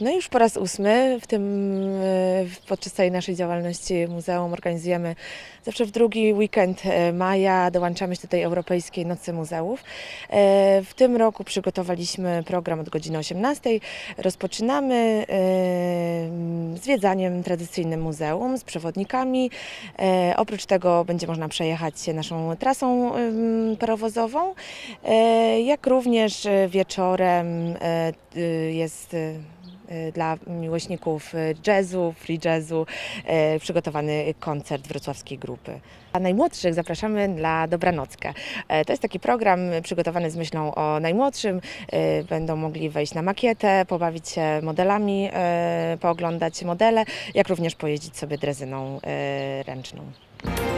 No już po raz ósmy w tym e, podczas całej naszej działalności muzeum organizujemy zawsze w drugi weekend e, maja dołączamy się do tej Europejskiej Nocy Muzeów. E, w tym roku przygotowaliśmy program od godziny 18. Rozpoczynamy zwiedzaniem tradycyjnym muzeum z przewodnikami. Oprócz tego będzie można przejechać się naszą trasą parowozową, jak również wieczorem jest E, dla miłośników e, jazzu, free jazzu, e, przygotowany koncert wrocławskiej grupy. A najmłodszych zapraszamy dla Dobranockę. To jest taki program przygotowany z myślą o najmłodszym. Będą mogli wejść na makietę, pobawić się modelami, pooglądać modele, jak również pojeździć sobie drezyną ręczną.